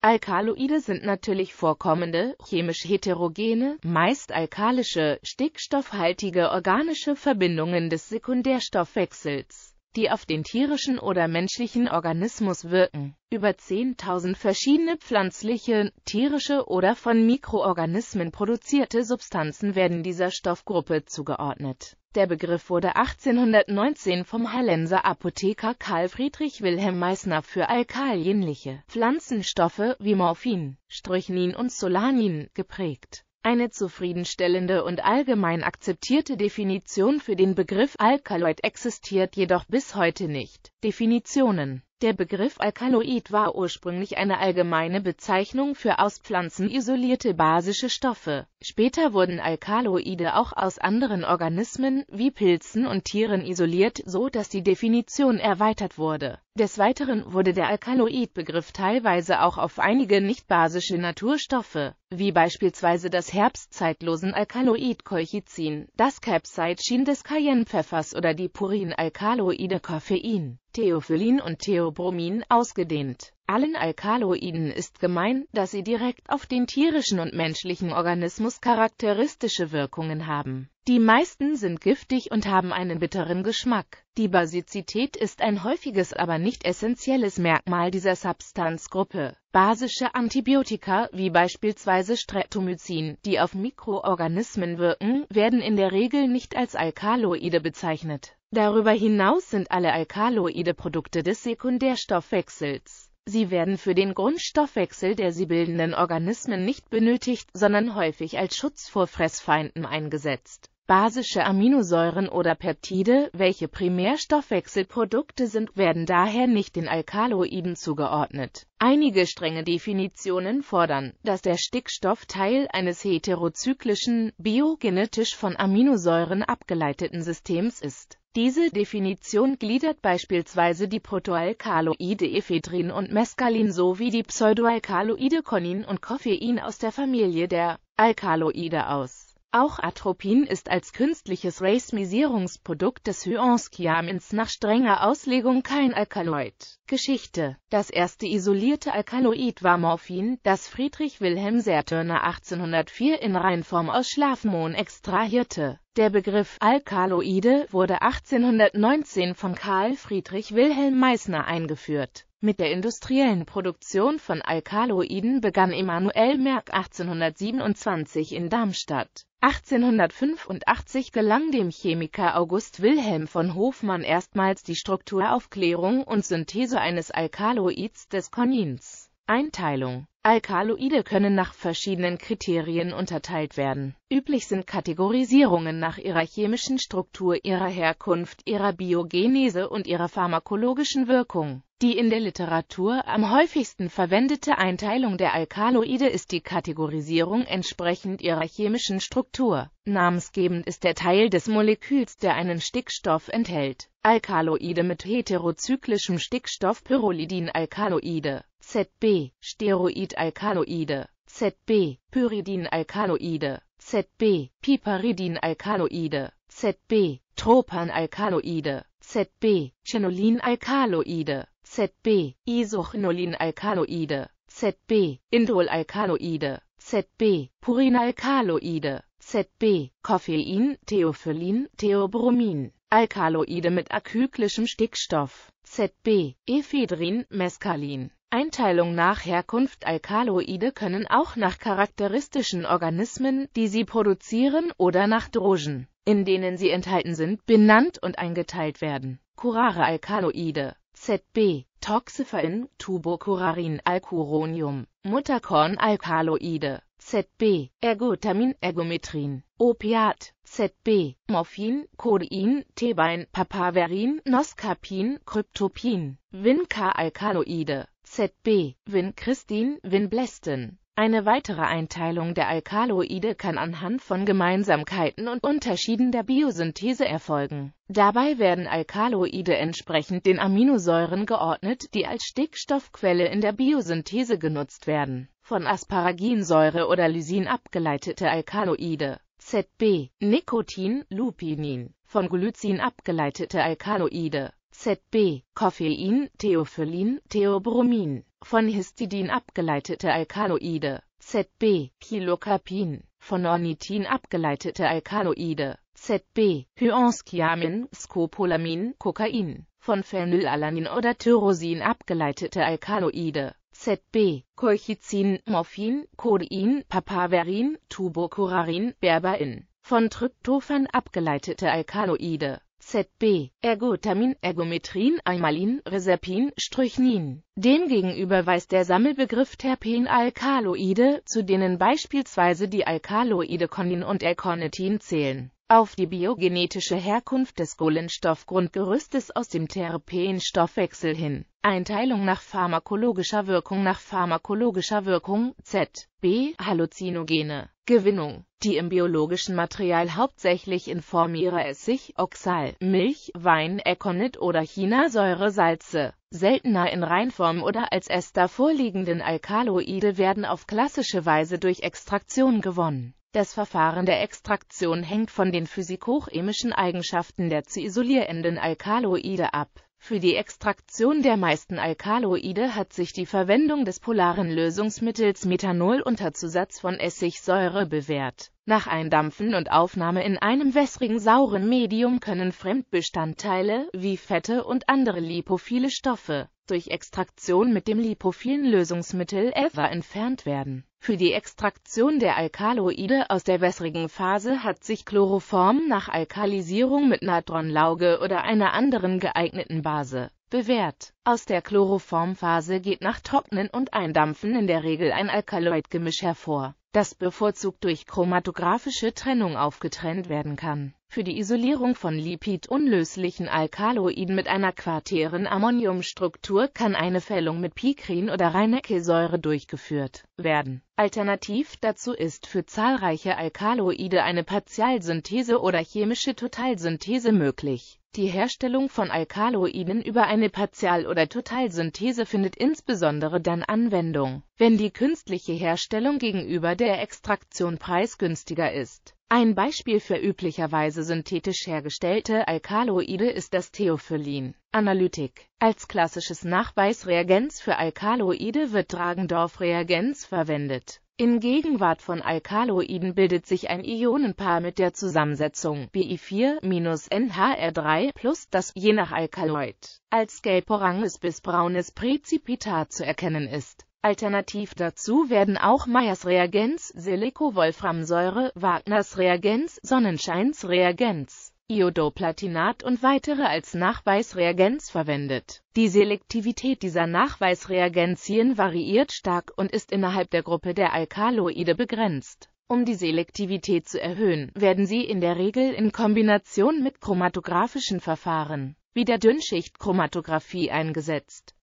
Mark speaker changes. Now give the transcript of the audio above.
Speaker 1: Alkaloide sind natürlich vorkommende, chemisch heterogene, meist alkalische, stickstoffhaltige organische Verbindungen des Sekundärstoffwechsels, die auf den tierischen oder menschlichen Organismus wirken. Über 10.000 verschiedene pflanzliche, tierische oder von Mikroorganismen produzierte Substanzen werden dieser Stoffgruppe zugeordnet der Begriff wurde 1819 vom Hallenser Apotheker Karl Friedrich Wilhelm Meissner für alkalienliche Pflanzenstoffe wie Morphin, Strychnin und Solanin geprägt. Eine zufriedenstellende und allgemein akzeptierte Definition für den Begriff Alkaloid existiert jedoch bis heute nicht. Definitionen der Begriff Alkaloid war ursprünglich eine allgemeine Bezeichnung für aus Pflanzen isolierte basische Stoffe. Später wurden Alkaloide auch aus anderen Organismen, wie Pilzen und Tieren isoliert, so dass die Definition erweitert wurde des Weiteren wurde der Alkaloid-Begriff teilweise auch auf einige nicht-basische Naturstoffe, wie beispielsweise das herbstzeitlosen Alkaloid Colchicin, das Capsaicin des Cayennepfeffers oder die Purin-Alkaloide Koffein, Theophyllin und Theobromin ausgedehnt allen Alkaloiden ist gemein, dass sie direkt auf den tierischen und menschlichen Organismus charakteristische Wirkungen haben. Die meisten sind giftig und haben einen bitteren Geschmack. Die Basizität ist ein häufiges, aber nicht essentielles Merkmal dieser Substanzgruppe. Basische Antibiotika, wie beispielsweise Streptomycin, die auf Mikroorganismen wirken, werden in der Regel nicht als Alkaloide bezeichnet. Darüber hinaus sind alle Alkaloide Produkte des Sekundärstoffwechsels. Sie werden für den Grundstoffwechsel der sie bildenden Organismen nicht benötigt, sondern häufig als Schutz vor Fressfeinden eingesetzt. Basische Aminosäuren oder Peptide, welche Primärstoffwechselprodukte sind, werden daher nicht den Alkaloiden zugeordnet. Einige strenge Definitionen fordern, dass der Stickstoff Teil eines heterozyklischen, biogenetisch von Aminosäuren abgeleiteten Systems ist diese Definition gliedert beispielsweise die Protoalkaloide Ephedrin und Mescalin sowie die Pseudoalkaloide Conin und Koffein aus der Familie der Alkaloide aus. Auch Atropin ist als künstliches Racemisierungsprodukt des Hyonskiamins nach strenger Auslegung kein Alkaloid. Geschichte Das erste isolierte Alkaloid war Morphin, das Friedrich Wilhelm Sertörner 1804 in Reinform aus Schlafmohn extrahierte der Begriff Alkaloide wurde 1819 von Karl Friedrich Wilhelm Meissner eingeführt. Mit der industriellen Produktion von Alkaloiden begann Emanuel Merck 1827 in Darmstadt. 1885 gelang dem Chemiker August Wilhelm von Hofmann erstmals die Strukturaufklärung und Synthese eines Alkaloids des Konins. Einteilung Alkaloide können nach verschiedenen Kriterien unterteilt werden. Üblich sind Kategorisierungen nach ihrer chemischen Struktur, ihrer Herkunft, ihrer Biogenese und ihrer pharmakologischen Wirkung. Die in der Literatur am häufigsten verwendete Einteilung der Alkaloide ist die Kategorisierung entsprechend ihrer chemischen Struktur. Namensgebend ist der Teil des Moleküls, der einen Stickstoff enthält. Alkaloide mit heterozyklischem Stickstoff Pyrrolidin-Alkaloide, ZB, Steroid-Alkaloide, ZB, Pyridin-Alkaloide, ZB, Piperidin-Alkaloide, ZB, Tropan-Alkaloide, ZB, Chinolin-Alkaloide, ZB, Isochinolin-Alkaloide, ZB, Indol-Alkaloide, ZB, Purinalkaloide, ZB, Koffein, Theophyllin, Theobromin. Alkaloide mit akyklischem Stickstoff, ZB, Ephedrin, Mescalin. Einteilung nach Herkunft Alkaloide können auch nach charakteristischen Organismen, die sie produzieren, oder nach Drogen, in denen sie enthalten sind, benannt und eingeteilt werden. Curare Alkaloide, ZB, Toxiferin, Tubocurarin Alcuronium, Alkaloide. ZB, Ergotamin, Ergometrin, Opiat, ZB, Morphin, Codein, Tebein, Papaverin, Noskapin, Kryptopin, Vinca-Alkaloide, ZB, Vincristin, Vinblestin. Eine weitere Einteilung der Alkaloide kann anhand von Gemeinsamkeiten und Unterschieden der Biosynthese erfolgen. Dabei werden Alkaloide entsprechend den Aminosäuren geordnet, die als Stickstoffquelle in der Biosynthese genutzt werden von Asparaginsäure oder Lysin abgeleitete Alkaloide, ZB, Nikotin, Lupinin, von Glycin abgeleitete Alkaloide, ZB, Koffein, Theophyllin, Theobromin, von Histidin abgeleitete Alkaloide, ZB, Kilokapin, von Ornithin abgeleitete Alkaloide, ZB, Hyonskiamin, Scopolamin, Kokain, von Phenylalanin oder Tyrosin abgeleitete Alkaloide, ZB, Colchicin, Morphin, Codein, Papaverin, Tubocurarin, Berberin, von Tryptophan abgeleitete Alkaloide. ZB, Ergotamin, Ergometrin, Amalin, Reserpin, Strychnin. Demgegenüber weist der Sammelbegriff Terpenalkaloide, zu denen beispielsweise die Alkaloide Conin und Elcornetin zählen, auf die biogenetische Herkunft des Kohlenstoffgrundgerüstes aus dem Therapienstoffwechsel hin. Einteilung nach pharmakologischer Wirkung nach pharmakologischer Wirkung Z. B. Halluzinogene Gewinnung, die im biologischen Material hauptsächlich in Form ihrer Essig, Oxal, Milch, Wein, Econit oder Chinasäure-Salze, seltener in Reinform oder als Ester vorliegenden Alkaloide werden auf klassische Weise durch Extraktion gewonnen. Das Verfahren der Extraktion hängt von den physikochemischen Eigenschaften der zu isolierenden Alkaloide ab. Für die Extraktion der meisten Alkaloide hat sich die Verwendung des polaren Lösungsmittels Methanol unter Zusatz von Essigsäure bewährt. Nach Eindampfen und Aufnahme in einem wässrigen sauren Medium können Fremdbestandteile, wie Fette und andere lipophile Stoffe, durch Extraktion mit dem lipophilen Lösungsmittel Ether entfernt werden für die Extraktion der Alkaloide aus der wässrigen Phase hat sich Chloroform nach Alkalisierung mit Natronlauge oder einer anderen geeigneten Base bewährt. Aus der Chloroformphase geht nach Trocknen und Eindampfen in der Regel ein Alkaloidgemisch hervor, das bevorzugt durch chromatographische Trennung aufgetrennt werden kann für die Isolierung von lipidunlöslichen Alkaloiden mit einer quartären Ammoniumstruktur kann eine Fällung mit Pikrin oder Reineckesäure durchgeführt werden. Alternativ dazu ist für zahlreiche Alkaloide eine Partialsynthese oder chemische Totalsynthese möglich. Die Herstellung von Alkaloiden über eine Partial- oder Totalsynthese findet insbesondere dann Anwendung, wenn die künstliche Herstellung gegenüber der Extraktion preisgünstiger ist. Ein Beispiel für üblicherweise synthetisch hergestellte Alkaloide ist das Theophyllin. Analytik. Als klassisches Nachweisreagenz für Alkaloide wird Dragendorf-Reagenz verwendet. In Gegenwart von Alkaloiden bildet sich ein Ionenpaar mit der Zusammensetzung Bi4-NHR3 plus das, je nach Alkaloid, als gelb-oranges bis braunes Präzipitat zu erkennen ist. Alternativ dazu werden auch Meyers Reagenz, Silico-Wolframsäure, Wagners Reagenz, Sonnenscheins-Reagenz, Iodoplatinat und weitere als Nachweisreagenz verwendet. Die Selektivität dieser Nachweisreagenzien variiert stark und ist innerhalb der Gruppe der Alkaloide begrenzt. Um die Selektivität zu erhöhen, werden sie in der Regel in Kombination mit chromatographischen Verfahren, wie der Dünnschichtchromatographie eingesetzt.